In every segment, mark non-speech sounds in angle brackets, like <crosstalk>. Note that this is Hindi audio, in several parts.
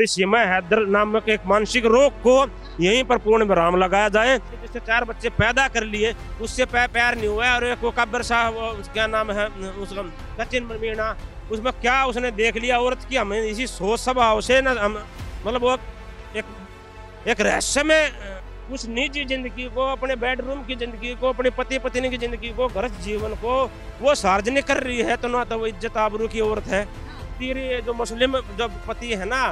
सीमा हैदर नामक एक मानसिक रोग को यहीं पर पूर्ण विराम लगाया जाए जिससे चार बच्चे पैदा कर लिए उससे पैर प्यार नहीं हुआ और एक कब्र शाह क्या नाम है उसका सचिन मीणा उसमें क्या उसने देख लिया औरत की हमें इसी सोच स्वभाव से न मतलब वो एक एक रहस्य में उस निजी जिंदगी को अपने बेडरूम की जिंदगी को अपने पति पत्नी की जिंदगी को घर जीवन को वो सार्वजनिक कर रही है तो ना तो वो इज्जत आबरू की औरत है तीरी जो मुस्लिम जो पति है ना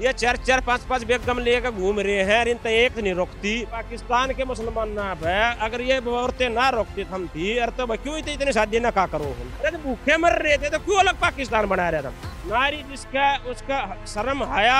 ये चार चार पांच पांच बेगम लेकर घूम रहे हैं इन एक नहीं रोकती पाकिस्तान के मुसलमान ना है अगर ये औरतें ना रोकती तो हम थी अरे तो क्यों इतनी इतनी शादी ना का करो हम अरे तो भूखे मर रहे थे तो क्यों अलग पाकिस्तान बना रहे थे नारी जिसका उसका शर्म हया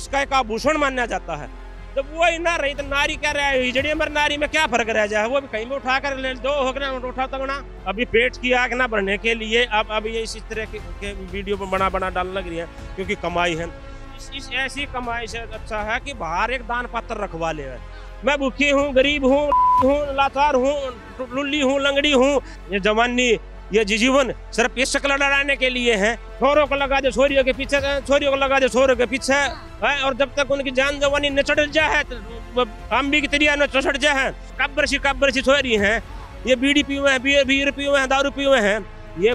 उसका एक आभूषण माना जाता है तो वो ही ना रही तो नारी क्या रहा हिजड़ी मर नारी में क्या फर्क रह जाए वो भी कहीं भी उठा कर ले दो हो गया उठा तो ना अभी पेट की आग ना बढ़ने के लिए अब अब ये इसी तरह के, के वीडियो पर बना बना डालने लग रही है क्योंकि कमाई है इस, इस ऐसी कमाई से अच्छा है कि बाहर एक दान पात्र रखवा ले मैं भूखी हूँ गरीब हूँ हूँ लाचार हूँ लुल्ली हूँ लंगड़ी हूँ ये जवानी ये जीवन सिर्फ इस शक्ल लड़ाने के लिए है छोरों को लगा दे छोरियों के पीछे छोरियों को लगा दे छोरों के पीछे है और जब तक उनकी जान जवानी न चढ़ जाए हम तो भी की तरिया न चढ़ जाए कब्बर सी कब्र सी छोरी है ये बीड़ी पी हुए हैं बीर पी हुए हैं दारू पी हुए हैं ये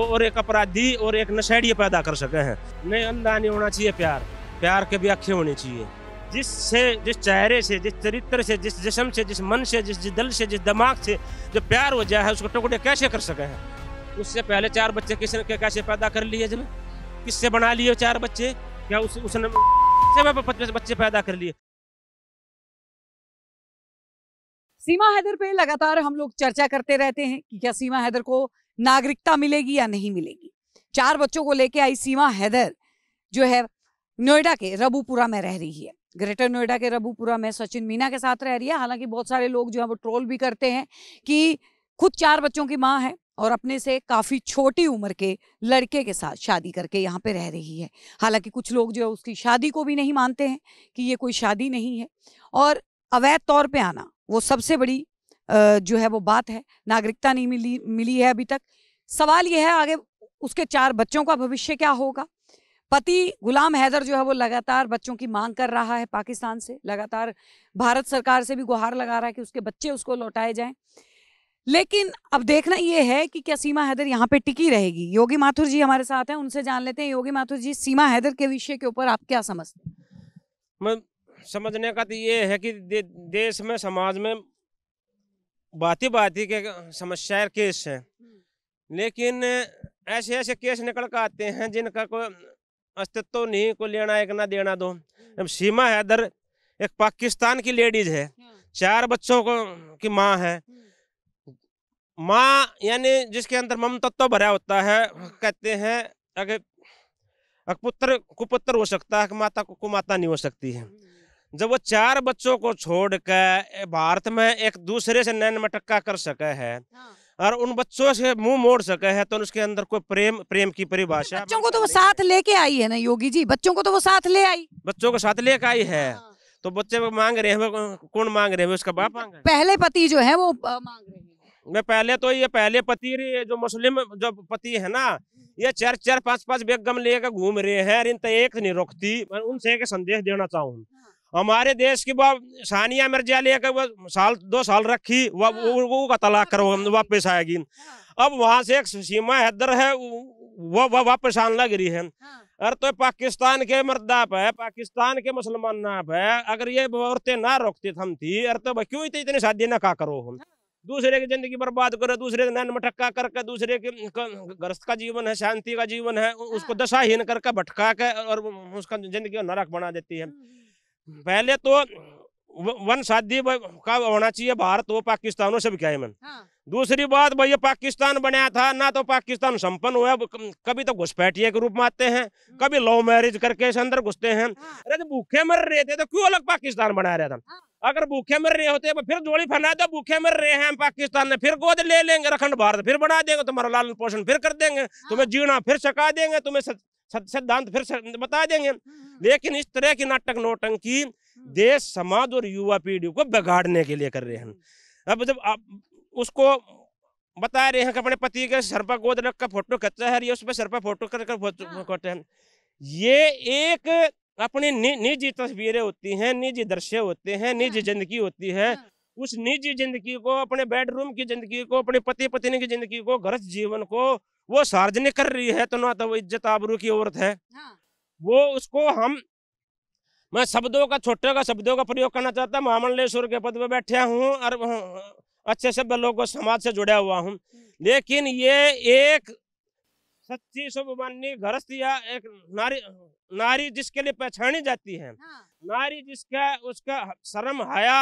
और एक अपराधी और एक नशेड़ी पैदा कर सके हैं नहीं अंधा नहीं होना चाहिए प्यार प्यार के व्याख्या होनी चाहिए जिससे जिस चेहरे से जिस चरित्र से जिस जिसम से जिस मन से जिस दिल से जिस दिमाग से जो प्यार हो जाए उसको टुकड़े कैसे कर सके हैं उससे पहले चार बच्चे किसने के कैसे पैदा कर लिए जब किससे बना लिए चार बच्चे क्या उस उसने बच्चे पैदा कर लिए सीमा हैदर पे लगातार हम लोग चर्चा करते रहते हैं कि क्या सीमा हैदर को नागरिकता मिलेगी या नहीं मिलेगी चार बच्चों को लेके आई सीमा हैदर जो है नोएडा के रबूपुरा में रह रही है ग्रेटर नोएडा के रबूपुरा में सचिन मीना के साथ रह रही है हालांकि बहुत सारे लोग जो है वो ट्रोल भी करते हैं कि खुद चार बच्चों की माँ है और अपने से काफ़ी छोटी उम्र के लड़के के साथ शादी करके यहाँ पे रह रही है हालांकि कुछ लोग जो है उसकी शादी को भी नहीं मानते हैं कि ये कोई शादी नहीं है और अवैध तौर पे आना वो सबसे बड़ी जो है वो बात है नागरिकता नहीं मिली मिली है अभी तक सवाल ये है आगे उसके चार बच्चों का भविष्य क्या होगा पति गुलाम हैदर जो है वो लगातार बच्चों की मांग कर रहा है पाकिस्तान से लगातार भारत सरकार से भी गुहार लगा रहा है कि उसके बच्चे उसको लौटाए जाएं लेकिन अब देखना ये है कि क्या सीमा हैदर यहाँ पे टिकी रहेगी योगी माथुर जी हमारे साथ हैं उनसे जान लेते हैं योगी माथुर जी सीमा हैदर के विषय के ऊपर आप क्या समझते हैं मैं समझने का तो ये है कि दे, देश में समाज में बाती बाती के समस्या केस हैं हम्म। लेकिन ऐसे ऐसे केस निकल कर आते हैं जिनका कोई अस्तित्व नहीं को लेना एक ना देना दो हम्म। अब सीमा हैदर एक पाकिस्तान की लेडीज है हाँ। चार बच्चों को की माँ है हम्म। माँ यानी जिसके अंदर मम तो भरा होता है हाँ। कहते हैं अगर पुत्र कुपुत्र हो सकता है माता को कुमाता नहीं हो सकती है जब वो चार बच्चों को छोड़ के भारत में एक दूसरे से नैन मटक्का कर सके है हाँ। और उन बच्चों से मुंह मोड़ सके है तो उसके अंदर कोई प्रेम प्रेम की परिभाषा बच्चों को तो वो साथ लेके आई है ना योगी जी बच्चों को तो वो साथ ले आई बच्चों को साथ लेके आई है हाँ। तो बच्चे मांग रहे हैं कौन मांग रहे हैं उसका बाप मांग पहले पति जो है वो मांग रहे हैं मैं पहले तो ये पहले पति जो मुस्लिम जो पति है ना ये चार चार पांच पांच बेगम लेकर घूम रहे हैं इन तो एक नहीं रोकती मैं उनसे एक संदेश देना चाहूँ हाँ। हमारे देश की वह सानिया मिर्जा लेकर वह साल दो साल रखी वह हाँ। वो का तलाक करो वापस आएगी हाँ। अब वहाँ से एक सीमा हैदर है वह वह वापस आना गिरी है हाँ। अरे तो पाकिस्तान के मर्दा पे पाकिस्तान के मुसलमान ना पे अगर ये औरतें ना रोकती थम थी अरे तो क्यों इतनी इतनी शादी ना का करो हम दूसरे की जिंदगी बर्बाद करो दूसरे के नैन मटक्का करके दूसरे के ग्रस्त का जीवन है शांति का जीवन है उसको दशाहीन करके भटका के और उसका जिंदगी नरक बना देती है हम्म, हम्म। पहले तो वन शादी का होना चाहिए भारत वो पाकिस्तान हो सब क्या है मन हाँ। दूसरी बात ये पाकिस्तान बनाया था ना तो पाकिस्तान संपन्न हुआ कभी तो घुसपैठिए के रूप में आते हैं हम्म। कभी लव मैरिज करके इस अंदर घुसते हैं हाँ। अरे तो भूखे मर रहे थे तो क्यों अलग पाकिस्तान बना रहा था हाँ। अगर भूखे मर रहे होते तो फिर जोड़ी फैला दो भूखे मर रहे हैं हम पाकिस्तान ने फिर गोद ले लेंगे अखंड भारत फिर बना देंगे तुम्हारा लालन पोषण फिर कर देंगे हाँ। तुम्हें जीना फिर सका देंगे तुम्हें सिद्धांत फिर बता देंगे हम्म, हम्म। लेकिन इस तरह की नाटक हम्म। नोटंकी देश समाज और युवा पीढ़ी को बिगाड़ने के लिए कर रहे हैं अब जब आप उसको बता रहे हैं कि अपने पति के सर पर गोद रख का फोटो खचा है उस पर सर पर फोटो कर कर फोटो हाँ। हैं ये एक अपनी नि, निजी तस्वीरें होती हैं निजी दृश्य होते हैं हाँ। निजी जिंदगी होती है हाँ। उस निजी जिंदगी को अपने बेडरूम की जिंदगी को अपने पति पत्नी की जिंदगी को घर जीवन को वो सार्वजनिक कर रही है तो ना तो वो इज्जत आबरू की औरत है हाँ। वो उसको हम मैं शब्दों का छोटे का शब्दों का प्रयोग करना चाहता हूँ महामंडलेश्वर के पद पर बैठा हूँ और अच्छे से लोग समाज से जुड़ा हुआ हूँ हम्म। लेकिन ये एक सच्ची शुभमानी गृहस्थ या एक नारी नारी जिसके लिए पहचानी जाती है हाँ। नारी जिसका उसका शर्म हया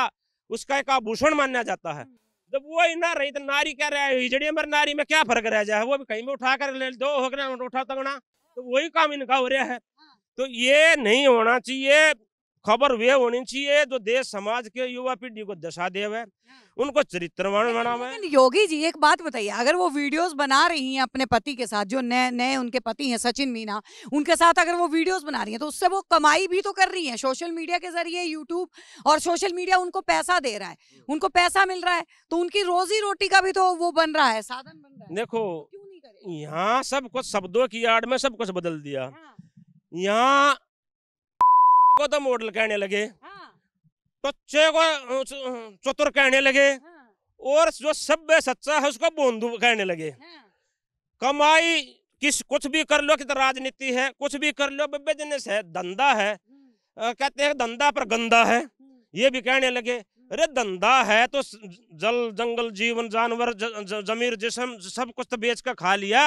उसका एक आभूषण माना जाता है हम्म। जब वो ही ना रही तो नारी क्या रहे हिजड़ी में नारी में क्या फर्क रह जाए वो भी कहीं भी उठा कर ले दो होकर उठा तंगना तो वही काम इनका हो रहा है हाँ। तो ये नहीं होना चाहिए खबर वे होनी चाहिए जो देश समाज के युवा पीढ़ी को दशा देव है हाँ। उनको चरित्रवान बनावे योगी जी एक बात बताइए अगर वो वीडियोस बना रही हैं अपने पति के साथ जो नए नए उनके पति हैं सचिन मीना उनके साथ अगर वो वीडियोस बना रही हैं तो उससे वो कमाई भी तो कर रही हैं सोशल मीडिया के जरिए यूट्यूब और सोशल मीडिया उनको पैसा दे रहा है हम्म। उनको पैसा मिल रहा है तो उनकी रोजी रोटी का भी तो वो बन रहा है साधन बन रहा है देखो तो यहाँ सब कुछ शब्दों की आड़ में सब कुछ बदल दिया हाँ। यहाँ गौतम तो मॉडल कहने लगे तो को चतुर कहने लगे हाँ। और जो सभ्य सच्चा है उसको बोंदू कहने लगे हाँ। कमाई किस कुछ भी कर लो कि राजनीति है कुछ भी कर लो बिजनेस है धंधा है हम्म। कहते हैं धंधा पर गंदा है हम्म। ये भी कहने लगे अरे धंधा है तो जल जंगल जीवन जानवर ज, ज, जमीर जिसम सब कुछ तो बेच कर खा लिया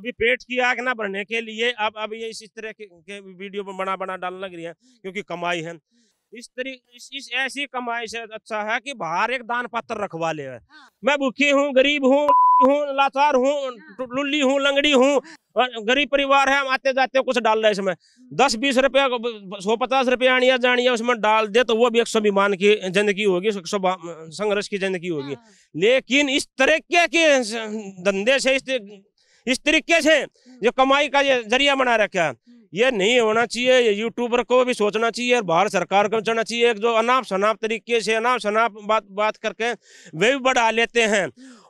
अभी पेट की आग ना बढ़ने के लिए अब अब ये इसी तरह के, के वीडियो बना बना डालने लग रही है क्योंकि कमाई है इस तरी इस, इस ऐसी कमाई से अच्छा है कि बाहर एक दान पत्र रखवा ले हाँ। मैं भूखी हूँ गरीब हूँ <laughs> हूँ लाचार हूँ हाँ। लुल्ली हूँ लंगड़ी हूँ हाँ। गरीब परिवार है हम आते जाते कुछ डाल रहे इसमें हम्म। दस बीस रुपया सौ पचास रुपया आनिया जानिया उसमें डाल दे तो वो भी एक स्वाभिमान की जिंदगी होगी संघर्ष की जिंदगी होगी हाँ। लेकिन इस तरीके के धंधे से इस इस तरीके से हाँ। जो कमाई का जरिया बना रखा है ये नहीं होना चाहिए यूट्यूबर को भी सोचना चाहिए और भारत सरकार को सोचना चाहिए जो अनाप शनाप तरीके से अनाप शनाप बात बात करके वे भी बढ़ा लेते हैं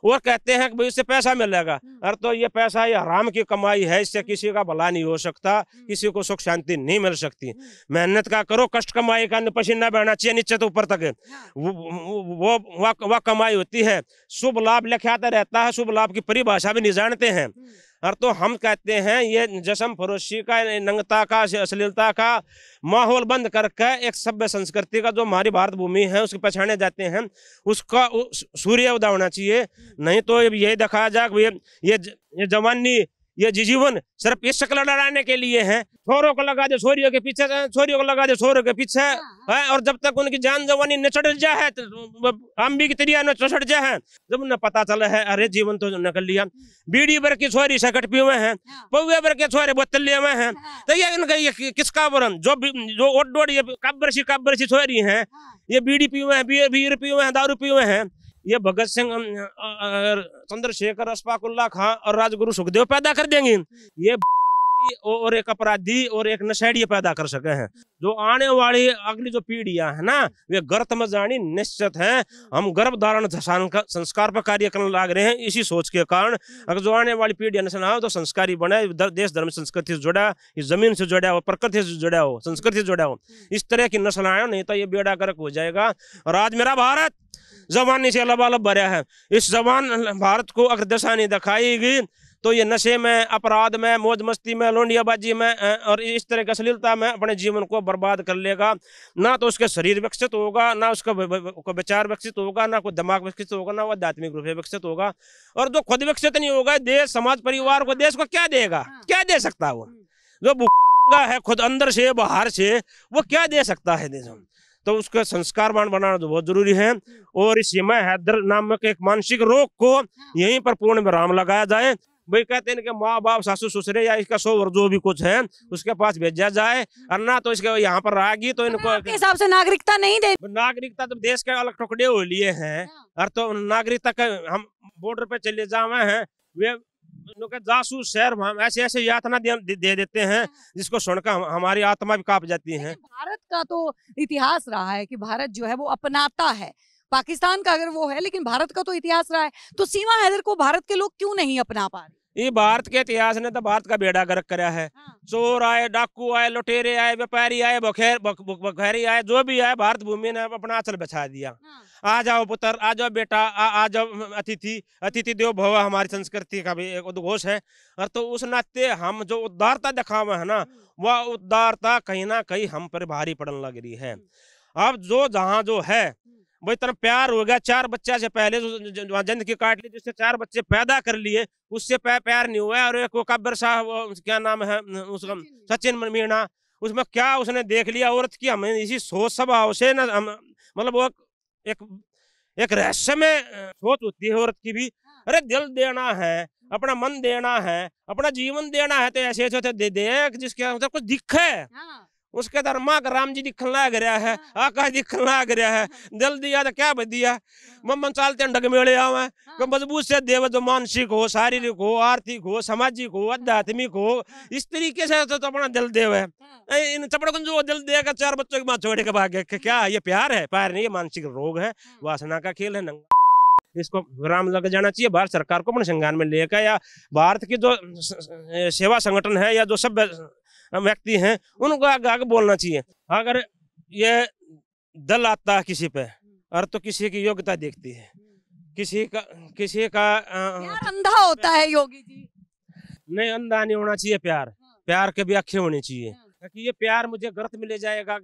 और कहते हैं कि भाई इससे पैसा मिलेगा हम्म। अरे तो ये पैसा ये हराम की कमाई है इससे हम्म। किसी का भला नहीं हो सकता हम्म। किसी को सुख शांति नहीं मिल सकती मेहनत का करो कष्ट कमाई का पसीना बहना चाहिए नीचे तो ऊपर तक हाँ। वो वो वह कमाई होती है शुभ लाभ लिखाता रहता है शुभ लाभ की परिभाषा भी नहीं जानते हैं और तो हम कहते हैं ये जश्न फरोशी का नंगता का अश्लीलता का माहौल बंद करके एक सभ्य संस्कृति का जो हमारी भारत भूमि है उसकी पहचाने जाते हैं उसका सूर्य उदा होना चाहिए नहीं तो यही देखा जाए ये ये जवानी ये जीवन सिर्फ इस शक्ल डराने के लिए है छोरों को लगा दे छोरियों के पीछे छोरियों को लगा दे छोरों के पीछे हाँ, हाँ। है और जब तक उनकी जान जवानी तो न चढ़ जा है हम भी की तरिया न चढ़ जा है जब न पता चला है अरे जीवन तो निकल लिया हम्म। बीड़ी भर की छोरी सकट पी हुए हैं हाँ। पौवे भर के छोरे बोतल लिए हुए हैं तो ये इनका ये किसका वरण जो जो ओड ये कब्बर सी कब्बर सी छोरी है ये बीड़ी पी हुए हैं बीर पी हुए हैं दारू पी हुए हैं ये भगत सिंह चंद्रशेखर अशफाकुल्ला खां और राजगुरु सुखदेव पैदा कर देंगे ये और एक अपराधी और एक नशेड़ी पैदा कर सके हैं जो आने वाली अगली जो पीढ़ियां है ना वे गर्त में जानी निश्चित हैं हम गर्भ धारण संस्कार पर कार्य करने लग रहे हैं इसी सोच के कारण अगर जो आने वाली पीढ़ियां नशा ना हो तो संस्कारी बने देश धर्म संस्कृति से जुड़ा इस जमीन से जुड़ा हो प्रकृति से जुड़ा हो संस्कृति से जुड़ा हो इस तरह की नस्ल आयो नहीं तो ये बेड़ा गर्क हो जाएगा और आज मेरा भारत जबानी से अलब अलब भरा है इस जबान भारत को अग्रदशा नहीं दिखाएगी तो ये नशे में अपराध में मौज मस्ती में लोंडियाबाजी में और इस तरह की अश्लीलता में अपने जीवन को बर्बाद कर लेगा ना तो उसके शरीर विकसित होगा ना उसका विचार विकसित होगा ना कोई दिमाग विकसित होगा ना वो आध्यात्मिक रूप से विकसित होगा और जो खुद विकसित नहीं होगा देश समाज परिवार को देश को क्या देगा हाँ। क्या दे सकता है वो हम्म। जो भूखा है खुद अंदर से बाहर से वो क्या दे सकता है देश तो उसका संस्कारवान बनाना तो बहुत जरूरी है और इस यमय हैदर नामक एक मानसिक रोग को यहीं पर पूर्ण विराम लगाया जाए भाई कहते हैं कि माँ बाप सासू ससुरे या इसका सो वर्जो भी कुछ है उसके पास भेजा जाए और ना तो इसके यहाँ पर रहेगी तो इनको हिसाब से नागरिकता नहीं दे नागरिकता तो देश के अलग टुकड़े हो लिए हैं हाँ। और तो नागरिकता हम बॉर्डर पे चले जावे हैं वे तो उनके जासूस शहर हम ऐसे ऐसे यातना दे, दे देते हैं हाँ। जिसको सुनकर हम, हमारी आत्मा भी काप जाती है भारत का तो इतिहास रहा है कि भारत जो है वो अपनाता है पाकिस्तान का अगर वो है लेकिन भारत का तो इतिहास रहा है तो सीमा हैदर को भारत के लोग क्यों नहीं अपना पा रहे ये भारत के इतिहास ने तो भारत का बेड़ा गर्क करा है हाँ। चोर आए डाकू आए लुटेरे आए व्यापारी आए बखेर बखेरी आए जो भी आए भारत भूमि ने अपना अचल बचा दिया हाँ। आ जाओ पुत्र आ जाओ बेटा आ, आ जाओ अतिथि अतिथि देव भव हमारी संस्कृति का भी एक उद्घोष है और तो उस नाते हम जो उदारता दिखा हुआ है ना हम्म। वह उदारता कहीं ना कहीं हम पर भारी पड़न लग रही है अब जो जहाँ जो है हम्म। वो इतना प्यार हो गया चार बच्चा से पहले जिंदगी की काट ली जिससे चार बच्चे पैदा कर लिए उससे प्यार नहीं हुआ और एक वो काबर साहब क्या नाम है उसका सचिन मीणा उसमें क्या उसने देख लिया औरत की हमें इसी सोच स्वभाव से ना हम मतलब वो एक एक रहस्य में सोच होती है औरत की भी हाँ। अरे दिल देना है अपना मन देना है अपना जीवन देना है तो ऐसे ऐसे दे दे जिसके कुछ दिखे हाँ। उसके अंदर माँ का राम जी दिखलना गया है हाँ। आकाश दिखलना रहा है हाँ। दिया तो क्या बदिया हाँ। मम्मन चालते ढग मेले आवे को मजबूत से देव जो मानसिक हो शारीरिक हो आर्थिक हो सामाजिक हो आध्यात्मिक हो इस तरीके से तो, अपना दिल देव है इन चपड़गंज को दिल देगा चार बच्चों की माँ छोड़े के भाग्य क्या ये प्यार है प्यार नहीं ये मानसिक रोग है वासना का खेल है नंगा इसको विराम लग जाना चाहिए भारत सरकार को अपने संज्ञान में लेकर या भारत की जो सेवा संगठन है या जो सब व्यक्ति हैं उनको आगे आगे बोलना चाहिए अगर ये दल आता है किसी पे और तो किसी की योग्यता देखती है किसी का किसी का अंधा होता है योगी जी नहीं अंधा नहीं होना चाहिए प्यार हाँ। प्यार के भी अक्षर होनी चाहिए हाँ। कि ये प्यार मुझे गर्त में ले जाएगा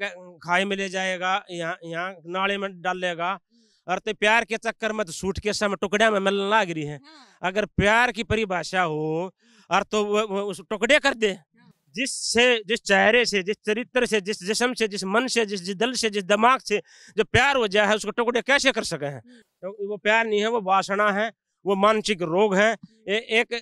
खाई में ले जाएगा यहाँ यहाँ नाले में डालेगा हाँ। और तो प्यार के चक्कर में तो सूट के समय टुकड़े में मिलने लाग रही है अगर प्यार की परिभाषा हो और तो वो उस टुकड़े कर दे जिससे जिस चेहरे से जिस चरित्र से जिस जिसम से जिस मन से जिस दिल से जिस दिमाग से जो प्यार हो जाए उसको टुकड़े कैसे कर सके हैं तो वो प्यार नहीं है वो वासना है वो मानसिक रोग है ए, एक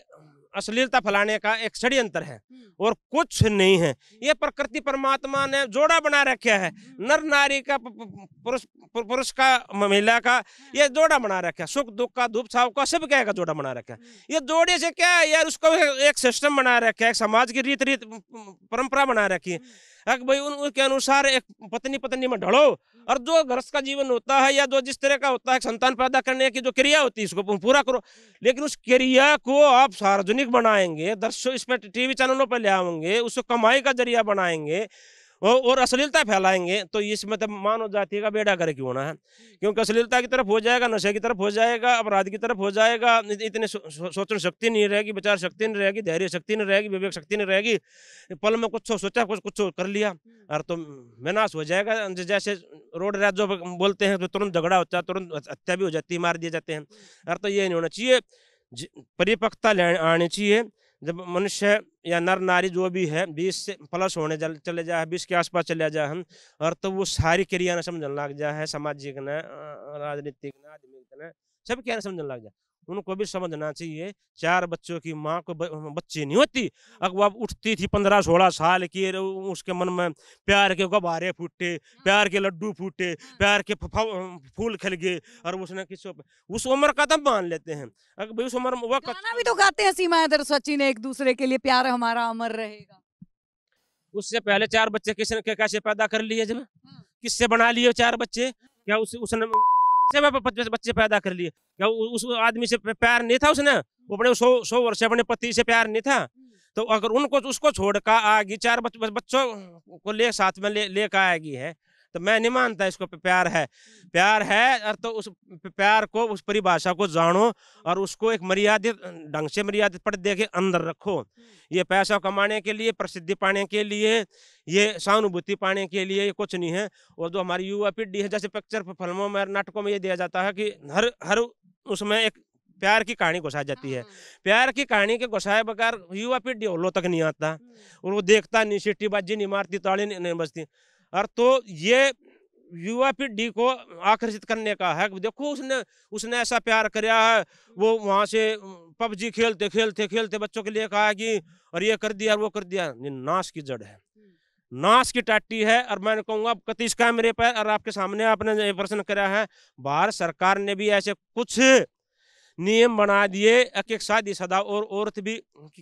अश्लीलता फैलाने का एक षड्यंत्र है हम्म। और कुछ नहीं है हम्म। ये प्रकृति परमात्मा ने जोड़ा बना रखा है हम्म। नर नारी का पुरुष पुरुष का महिला का हाँ। ये जोड़ा बना रखा है सुख दुख का धूप छाव का सब क्या का जोड़ा बना रखा है ये जोड़े से क्या है यार उसको एक सिस्टम बना रखा है समाज की रीत रीत परंपरा बना रखी है भाई उन, उनके अनुसार एक पत्नी पत्नी में ढलो और जो घर का जीवन होता है या जो जिस तरह का होता है संतान पैदा करने की जो क्रिया होती है इसको पूरा करो लेकिन उस क्रिया को आप सार्वजनिक बनाएंगे दर्शक इस पर टीवी चैनलों पर ले आओगे उसको कमाई का जरिया बनाएंगे और अश्लीलता फैलाएंगे तो इस मतलब तो मानव जाति का बेड़ा करके होना है क्योंकि अश्लीलता की तरफ हो जाएगा नशे की तरफ हो जाएगा अपराध की तरफ हो जाएगा इतने सोचने शक्ति नहीं रहेगी विचार शक्ति नहीं रहेगी धैर्य शक्ति नहीं रहेगी विवेक शक्ति नहीं रहेगी पल में कुछ सोचा कुछ कुछ कर लिया और तो विनाश हो जाएगा जैसे रोड राज जो बोलते हैं तो तुरंत झगड़ा होता है तुरंत हत्या भी हो जाती है मार दिए जाते हैं और तो ये नहीं होना चाहिए परिपक्वता आनी चाहिए जब मनुष्य या नर नारी जो भी है बीस से प्लस होने जा, चले जाए बीस के आसपास चले जाए हम और तो वो सारी क्रिया ना समझने लग जाए सामाजिक ने राजनीतिक ने आदमी सब क्या समझने लग जाए उनको भी समझना चाहिए चार बच्चों की माँ को बच्चे नहीं होती अब उठती थी पंद्रह सोलह साल की उसके मन में प्यार के गुब्बारे फूटे हाँ। प्यार के लड्डू फूटे हाँ। प्यार के फूल खिल गए और उसने किसी उस उम्र का तब तो मान लेते हैं अगर उस उम्र में वह भी तो गाते हैं सीमा इधर सचिन एक दूसरे के लिए प्यार हमारा अमर रहेगा उससे पहले चार बच्चे किसने कैसे पैदा कर लिए जब हाँ। किससे बना लिए चार बच्चे क्या उस उसने से बच्चे पैदा कर लिए क्या उस आदमी से प्यार नहीं था उसने अपने सौ सौ वर्ष से अपने पति से प्यार नहीं था तो अगर उनको उसको छोड़कर आएगी चार बच्चों को ले साथ में ले लेकर आएगी है तो मैं नहीं मानता इसको प्यार है प्यार है तो उस प्यार को उस परिभाषा को जानो और उसको एक मर्यादित ढंग से मर्यादित दे के अंदर रखो ये पैसा कमाने के लिए प्रसिद्धि पाने के लिए ये सहानुभूति पाने के लिए ये कुछ नहीं है और जो हमारी युवा पीढ़ी है जैसे पिक्चर फिल्मों में नाटकों में ये दिया जाता है कि हर हर उसमें एक प्यार की कहानी घुसाई जाती है हाँ। प्यार की कहानी के घुसाए बगैर युवा पीढ़ी होलो तक नहीं आता हम्म। और वो देखता नहीं सीटी बाजी नहीं मारती ताली नहीं बजती और तो ये युवा पीढ़ी को आकर्षित करने का है देखो उसने उसने ऐसा प्यार कराया है वो वहाँ से पबजी खेलते खेलते खेलते बच्चों के लिए कहा कि और ये कर दिया वो कर दिया नाश की जड़ है हम्म। नाश की टाटी है और मैं कहूँगा कतीश कैमरे पर और आपके सामने आपने प्रश्न करा है भारत सरकार ने भी ऐसे कुछ नियम बना दिए एक एक शादी सदा और औरत भी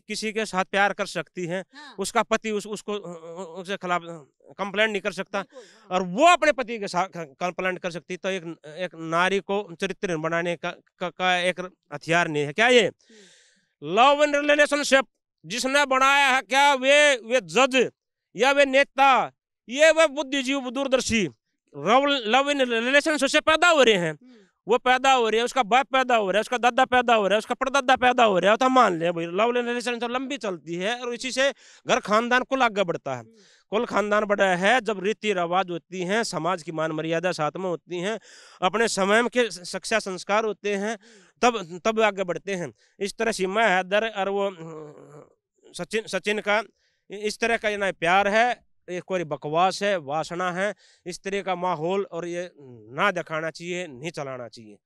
किसी के साथ प्यार कर सकती है हाँ। उसका पति उस, उसको उसके खिलाफ कंप्लेन नहीं कर सकता हाँ। और वो अपने पति के साथ कंप्लेन कर सकती तो एक एक नारी को चरित्र बनाने का, का, का एक हथियार नहीं है क्या ये लव एंड रिलेशनशिप जिसने बनाया है क्या वे वे जज या वे नेता ये वे बुद्धिजीव दूरदर्शी लव इन रिलेशनशिप से पैदा हो रहे हैं हम्म। वो पैदा हो रही है उसका बाप पैदा हो रहा है उसका दादा पैदा हो रहा है उसका परदादा पैदा हो रहा है तो हम मान लें भाई लव रिलेशन तो लंबी चलती है और इसी से घर खानदान कुल आगे बढ़ता है कुल खानदान बढ़ा है जब रीति रिवाज होती हैं समाज की मान मर्यादा साथ में होती हैं अपने समय के शिक्षा संस्कार होते हैं तब तब आगे बढ़ते हैं इस तरह सीमा हैदर और वो हम्म, सचिन सचिन का इस तरह का ना प्यार है एक कोई बकवास है वासना है इस तरह का माहौल और ये ना दिखाना चाहिए नहीं चलाना चाहिए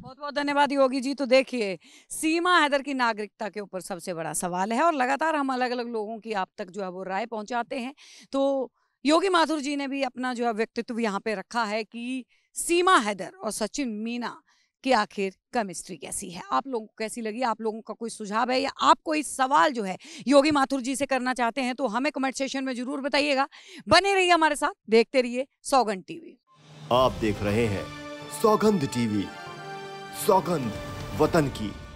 बहुत बहुत धन्यवाद योगी जी तो देखिए सीमा हैदर की नागरिकता के ऊपर सबसे बड़ा सवाल है और लगातार हम अलग अलग लोगों की आप तक जो है वो राय पहुंचाते हैं तो योगी माथुर जी ने भी अपना जो है व्यक्तित्व यहाँ पे रखा है कि सीमा हैदर और सचिन मीना कि आखिर केमिस्ट्री कैसी है आप लोगों को कैसी लगी आप लोगों का कोई सुझाव है या आप कोई सवाल जो है योगी माथुर जी से करना चाहते हैं तो हमें कमेंट सेशन में जरूर बताइएगा बने रहिए हमारे साथ देखते रहिए सौगंध टीवी आप देख रहे हैं सौगंध टीवी सौगंध वतन की